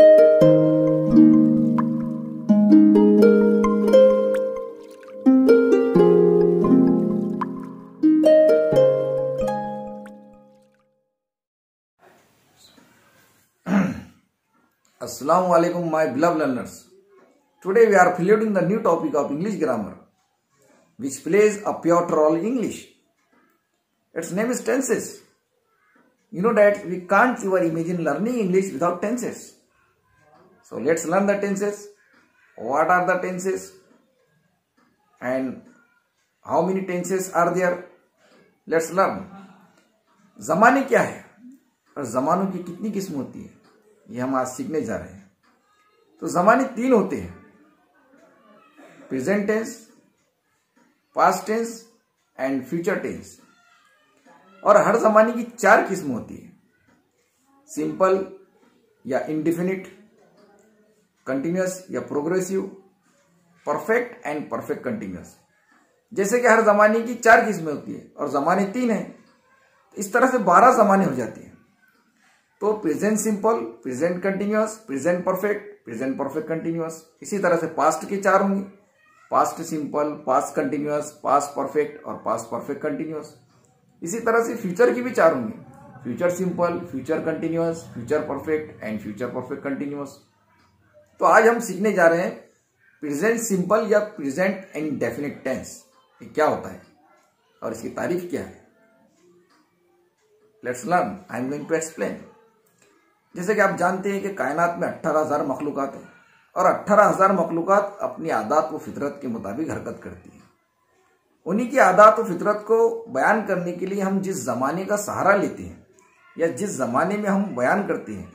Assalamualaikum, alaikum my beloved learners. Today we are piloting the new topic of English grammar which plays a pivotal role in English. Its name is tenses. You know that we can't even imagine learning English without tenses. So let's learn the tenses. What are the tenses? And how many tenses are there? Let's learn. जमाने क्या है और जमानों की कितनी किस्म होती है ये हम आज सीखने जा रहे हैं तो जमाने तीन होते हैं present tense past tense and future tense और हर जमाने की चार किस्म होती है सिंपल या इनडिफिनिट कंटिन्यूस या progressive perfect and perfect continuous जैसे कि हर जमाने की चार किस्में होती है और जमाने तीन है इस तरह से बारह जमाने हो जाती है तो present simple present continuous present perfect present perfect continuous इसी तरह से पास्ट के चार होंगे past simple past continuous past perfect और पास्ट परफेक्ट कंटिन्यूस इसी तरह से फ्यूचर की भी चार होंगे future simple future continuous future perfect and future perfect continuous तो आज हम सीखने जा रहे हैं प्रेजेंट सिंपल या प्रेजेंट एंड डेफिनेट टेंस ये क्या होता है और इसकी तारीफ क्या है let's learn I am going to explain जैसे कि आप जानते हैं कि कायनात में अट्ठारह हजार मखलूकत है और अट्ठारह हजार मखलूकत अपनी आदात व फितरत के मुताबिक हरकत करती है उन्हीं की आदात व फितरत को बयान करने के लिए हम जिस ज़माने का सहारा लेते हैं या जिस ज़माने में हम बयान करते हैं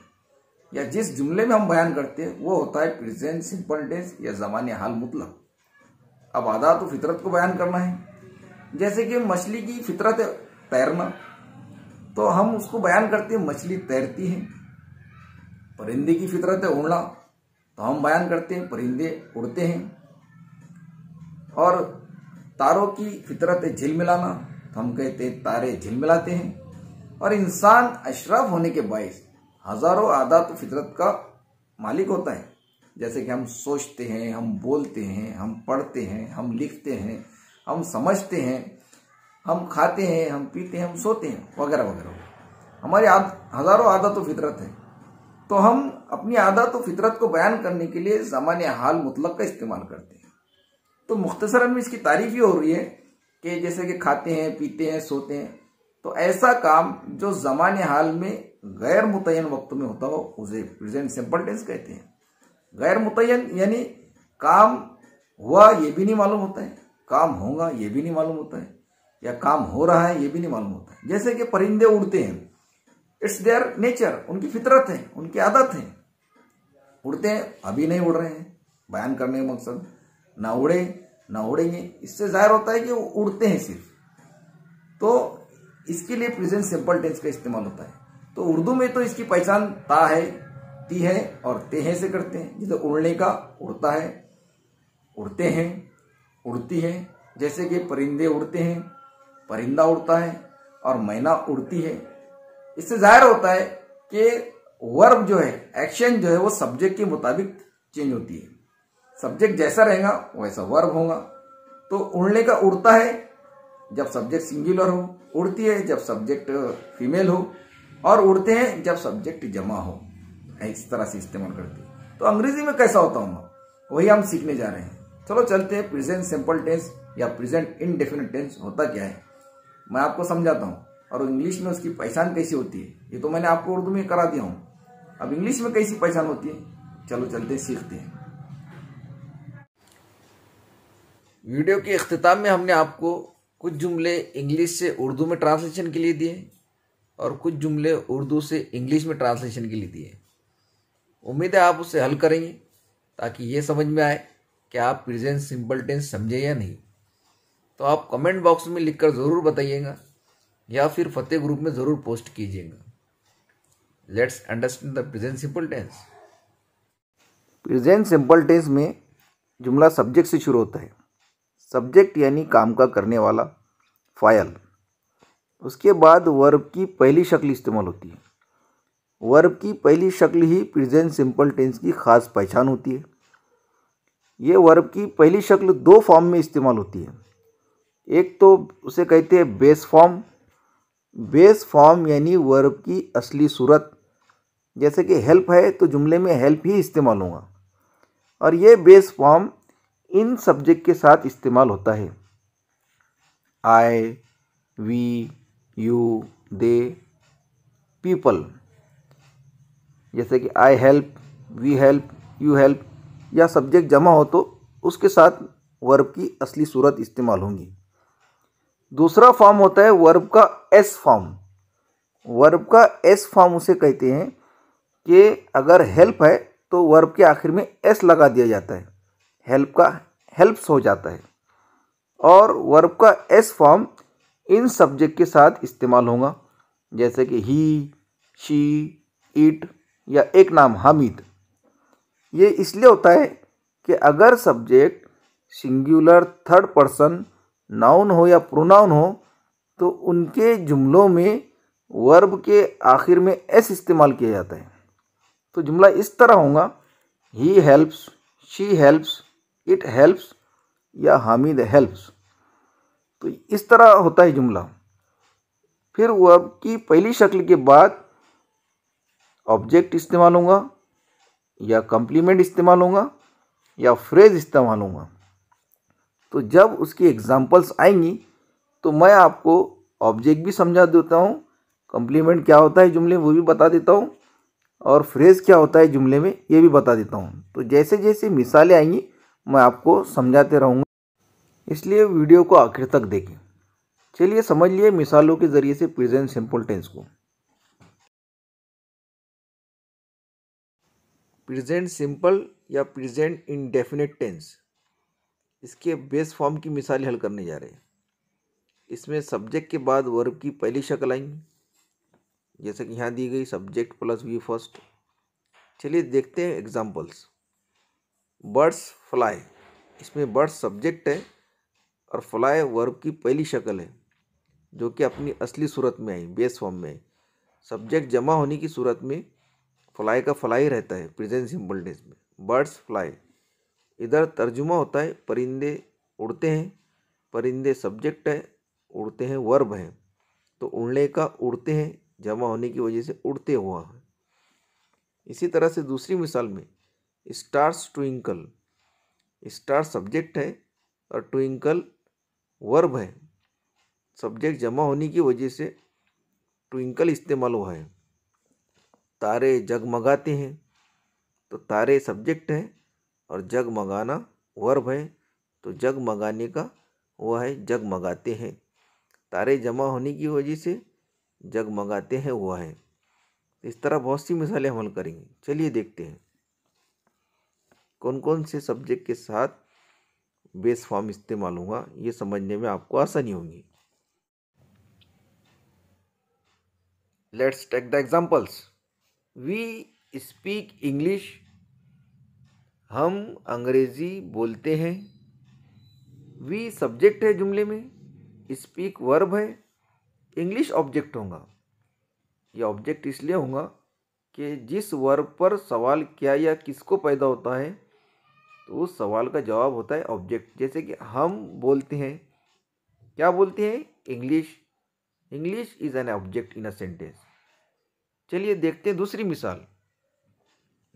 या जिस जुमले में हम बयान करते हैं वो होता है प्रेजेंट सिंपल टेंस या जमान हाल मुतलक अब आदात तो फितरत को बयान करना है जैसे कि मछली की फितरत तैरना तो हम उसको बयान करते हैं मछली तैरती है परिंदे की फितरत है उड़ना तो हम बयान करते हैं परिंदे उड़ते हैं और तारों की फितरत है झिल मिलाना तो हम कहते हैं तारे झिल मिलाते हैं और इंसान अशरफ होने के बायस हजारों आदात फितरत का मालिक होता है जैसे कि हम सोचते हैं हम बोलते हैं हम पढ़ते हैं हम लिखते हैं हम समझते हैं हम खाते हैं हम पीते हैं हम सोते हैं वगैरह वगैरह हमारी आद, हजारों आदत फितरत है तो हम अपनी आदत फितरत को बयान करने के लिए सामान्य हाल मुतलक का इस्तेमाल करते हैं तो मुख्तसरन में इसकी तारीफ ये हो रही है कि जैसे कि खाते हैं पीते हैं सोते हैं तो ऐसा काम जो जमाने हाल में गैर मुतयन वक्त में होता हो उसे प्रेजेंट सिंपल टेंस कहते हैं गैर मुतयन यानी काम हुआ ये भी नहीं मालूम होता है काम होगा ये भी नहीं मालूम होता है या काम हो रहा है ये भी नहीं मालूम होता है जैसे कि परिंदे उड़ते हैं इट्स देयर नेचर उनकी फितरत है उनकी आदत है उड़ते हैं अभी नहीं उड़ रहे हैं बयान करने का मकसद ना उड़े ना उड़ेंगे इससे जाहिर होता है कि वो उड़ते हैं सिर्फ तो इसके लिए प्रेजेंट सिंपल टेंस का इस्तेमाल होता है तो उर्दू में तो इसकी पहचान ता है ती है और ते है से करते हैं जैसे उड़ने का उड़ता है उड़ते हैं उड़ती है जैसे कि परिंदे उड़ते हैं परिंदा उड़ता है और मैना उड़ती है इससे जाहिर होता है कि वर्ब जो है एक्शन जो है वो सब्जेक्ट के मुताबिक चेंज होती है सब्जेक्ट जैसा रहेगा वैसा वर्ब होगा तो उड़ने का उड़ता है जब सब्जेक्ट सिंगुलर हो उड़ती है जब सब्जेक्ट फीमेल हो और उड़ते हैं जब सब्जेक्ट जमा हो इस तरह से इस्तेमाल करते हैं तो अंग्रेजी में कैसा होता हूँ वही हम सीखने जा रहे हैं चलो चलते हैं प्रेजेंट सिंपल टेंस या प्रेजेंट इनडेफिनेट टेंस होता क्या है मैं आपको समझाता हूँ और इंग्लिश में उसकी पहचान कैसी होती है ये तो मैंने आपको उर्दू में करा दिया हूँ अब इंग्लिश में कैसी पहचान होती है चलो चलते सीखते हैं वीडियो के अख्ताम में हमने आपको कुछ जुमले इंग्लिश से उर्दू में ट्रांसलेशन के लिए दिए और कुछ जुमले उर्दू से इंग्लिश में ट्रांसलेशन के लिए दिए उम्मीद है आप उसे हल करेंगे ताकि ये समझ में आए कि आप प्रेजेंट सिंपल टेंस समझे या नहीं तो आप कमेंट बॉक्स में लिखकर ज़रूर बताइएगा या फिर फतेह ग्रुप में ज़रूर पोस्ट कीजिएगा let's understand the present simple tense present simple tense में जुमला सब्जेक्ट से शुरू होता है सब्जेक्ट यानी काम का करने वाला फायल उसके बाद वर्ब की पहली शक्ल इस्तेमाल होती है वर्ब की पहली शक्ल ही प्रेजेंट सिंपल टेंस की खास पहचान होती है ये वर्ब की पहली शक्ल दो फॉर्म में इस्तेमाल होती है एक तो उसे कहते हैं बेस फॉर्म बेस फॉर्म यानी वर्ब की असली सूरत जैसे कि हेल्प है तो जुमले में हेल्प ही इस्तेमाल होगा और ये बेस फॉर्म इन सब्जेक्ट के साथ इस्तेमाल होता है I we you they people जैसे कि I help we help you help या सब्जेक्ट जमा हो तो उसके साथ वर्ब की असली सूरत इस्तेमाल होंगी दूसरा फॉर्म होता है वर्ब का एस फॉर्म वर्ब का एस फॉर्म उसे कहते हैं कि अगर हेल्प है तो वर्ब के आखिर में एस लगा दिया जाता है हेल्प का हेल्प्स हो जाता है और वर्ब का एस फॉर्म इन सब्जेक्ट के साथ इस्तेमाल होगा जैसे कि ही शी इट या एक नाम हामिद ये इसलिए होता है कि अगर subject singular third person noun हो या प्रोनाउन हो तो उनके जुमलों में वर्ब के आखिर में एस इस्तेमाल किया जाता है तो जुमला इस तरह होगा he helps she helps it helps या हामिद हेल्प्स तो इस तरह होता है जुमला फिर वर्ब की पहली शक्ल के बाद ऑब्जेक्ट इस्तेमाल होगा या कम्प्लीमेंट इस्तेमाल होगा या फ्रेज इस्तेमाल होगा तो जब उसकी एग्जांपल्स आएंगी तो मैं आपको ऑब्जेक्ट भी समझा देता हूँ कम्प्लीमेंट क्या होता है जुमले वो भी बता देता हूँ और फ्रेज़ क्या होता है जुमले में ये भी बता देता हूँ तो जैसे जैसे मिसालें आएंगी मैं आपको समझाते रहूँगा इसलिए वीडियो को आखिर तक देखें चलिए समझ लिए मिसालों के ज़रिए से प्रेजेंट सिंपल टेंस को प्रेजेंट सिंपल या प्रेजेंट इनडेफिनेट टेंस इसके बेस फॉर्म की मिसाल हल करने जा रहे हैं इसमें सब्जेक्ट के बाद वर्ब की पहली शक्ल आएंगी जैसे कि यहाँ दी गई सब्जेक्ट प्लस वी फर्स्ट चलिए देखते हैं एग्जाम्पल्स बर्ड्स फ्लाई इसमें बर्ड्स सब्जेक्ट है और फ्लाई वर्ब की पहली शक्ल है जो कि अपनी असली सूरत में आई बेस फॉर्म में आई सब्जेक्ट जमा होने की सूरत में फ्लाई का फ्लाई रहता है प्रेजेंट सिंपल डेज में बर्ड्स फ्लाई इधर तर्जुमा होता है परिंदे उड़ते हैं परिंदे सब्जेक्ट है उड़ते हैं वर्ब है तो उड़ने का उड़ते हैं जमा होने की वजह से उड़ते हुआ है इसी तरह से दूसरी मिसाल में स्टार्स ट्विंकल स्टार सब्जेक्ट है और ट्विंकल वर्ब है सब्जेक्ट जमा होने की वजह से ट्विंकल इस्तेमाल हुआ है तारे जगमगाते हैं तो तारे सब्जेक्ट है और जगमगाना वर्ब है तो जगमगाने का वह है जगमगाते हैं तारे जमा होने की वजह से जगमगाते हैं वह है इस तरह बहुत सी मिसालें हमल करेंगे चलिए देखते हैं कौन कौन से सब्जेक्ट के साथ बेस फॉर्म इस्तेमाल होगा ये समझने में आपको आसानी होगी let's take the examples we speak English हम अंग्रेज़ी बोलते हैं वी सब्जेक्ट है जुमले में स्पीक वर्ब है इंग्लिश ऑब्जेक्ट होगा ये ऑब्जेक्ट इसलिए होगा कि जिस वर्ब पर सवाल क्या या किसको पैदा होता है तो उस सवाल का जवाब होता है ऑब्जेक्ट जैसे कि हम बोलते हैं क्या बोलते हैं English English is an object in a sentence चलिए देखते हैं दूसरी मिसाल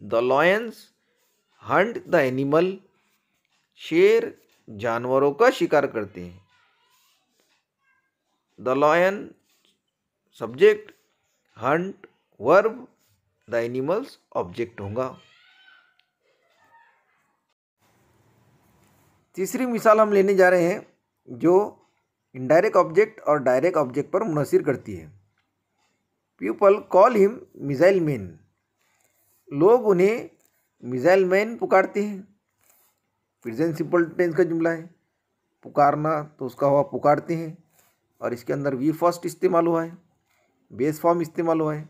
the lions hunt the animal शेर जानवरों का शिकार करते हैं the lion subject hunt verb the animals object होगा तीसरी मिसाल हम लेने जा रहे हैं जो इनडायरेक्ट ऑब्जेक्ट और डायरेक्ट ऑब्जेक्ट पर मुनसर करती है people call him missile man लोग उन्हें मिज़ाइल मैन पुकारते हैं प्रेजेंट सिंपल टेंस का जुमला है पुकारना तो उसका हुआ पुकारते हैं और इसके अंदर वी फर्स्ट इस्तेमाल हुआ है बेस फॉर्म इस्तेमाल हुआ है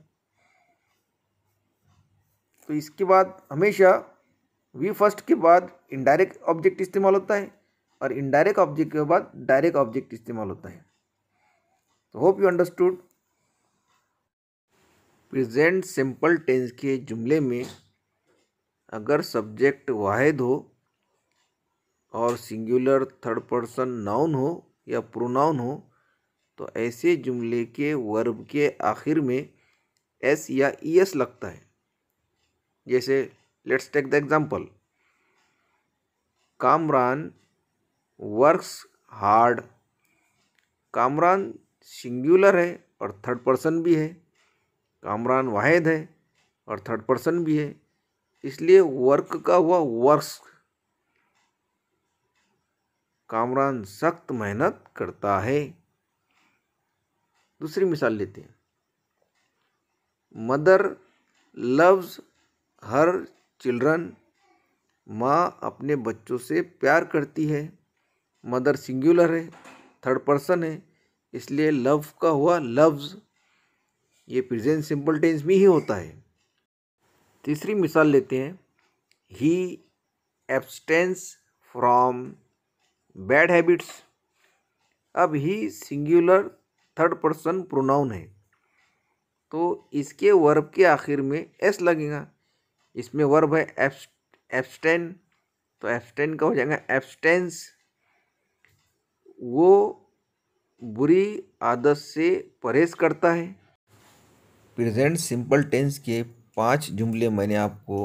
तो इसके बाद हमेशा वी फर्स्ट के बाद इनडायरेक्ट ऑब्जेक्ट इस्तेमाल होता है और इनडायरेक्ट ऑब्जेक्ट के बाद डायरेक्ट ऑब्जेक्ट इस्तेमाल होता है तो hope you understood present simple tense के जुमले में अगर सब्जेक्ट वाहिद हो और सिंगुलर थर्ड पर्सन नाउन हो या प्रोनाउन हो तो ऐसे जुमले के वर्ब के आखिर में एस या ई एस लगता है जैसे let's take the example Kamran works hard Kamran singular है और थर्ड पर्सन भी है कामरान वाहिद है और थर्ड पर्सन भी है इसलिए वर्क का हुआ वर्क्स कामरान सख्त मेहनत करता है दूसरी मिसाल लेते हैं मदर लव्स हर चिल्ड्रन माँ अपने बच्चों से प्यार करती है मदर सिंगुलर है थर्ड पर्सन है इसलिए लव का हुआ लव्स ये प्रेजेंट सिंपल टेंस में ही होता है तीसरी मिसाल लेते हैं he abstains from bad habits अब he singular third person pronoun है तो इसके वर्ब के आखिर में एस लगेगा इसमें वर्ब है एब्सटेन तो एब्सटेन का हो जाएगा एब्सटेंस वो बुरी आदत से परहेज करता है प्रेजेंट सिंपल टेंस के पांच जुमले मैंने आपको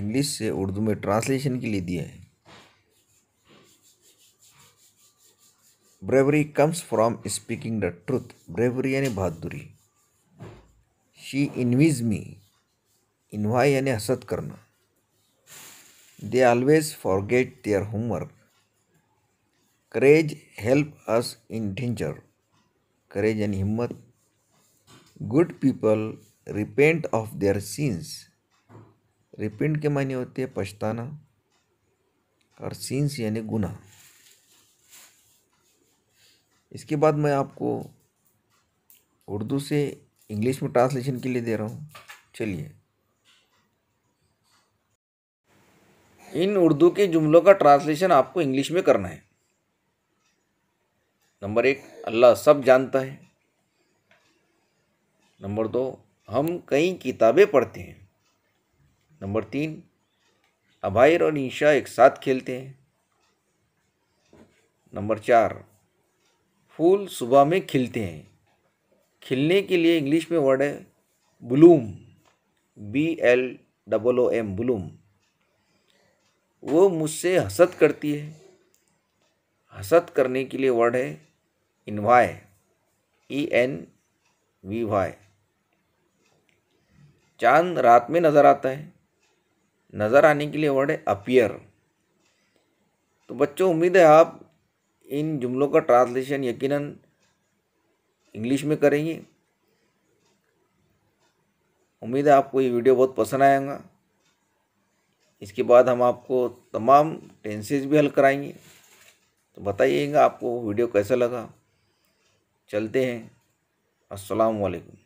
इंग्लिश से उर्दू में ट्रांसलेशन के लिए दिए हैं bravery comes from speaking the truth bravery यानी बहादुरी शी इन्वीज मी इन्वाय यानी हसद करना they always forget their homework courage help us in danger courage यानी हिम्मत good people repent of their sins repent के मायने होते हैं पछताना और सीन्स यानी गुना इसके बाद मैं आपको उर्दू से इंग्लिश में ट्रांसलेशन के लिए दे रहा हूँ चलिए इन उर्दू के जुमलों का ट्रांसलेशन आपको इंग्लिश में करना है नंबर एक अल्लाह सब जानता है नंबर दो हम कई किताबें पढ़ते हैं नंबर तीन अबायर और ईशा एक साथ खेलते हैं नंबर चार फूल सुबह में खिलते हैं खिलने के लिए इंग्लिश में वर्ड है bloom B L double O M bloom वो मुझसे हसद करती है हसद करने के लिए वर्ड है envy E N V Y चांद रात में नज़र आता है नज़र आने के लिए वर्ड है अपियर तो बच्चों उम्मीद है आप इन जुमलों का ट्रांसलेशन यकीनन इंग्लिश में करेंगे उम्मीद है आपको ये वीडियो बहुत पसंद आएगा इसके बाद हम आपको तमाम टेंसेज भी हल कराएंगे तो बताइएगा आपको वीडियो कैसा लगा चलते हैं अस्सलाम वालेकुम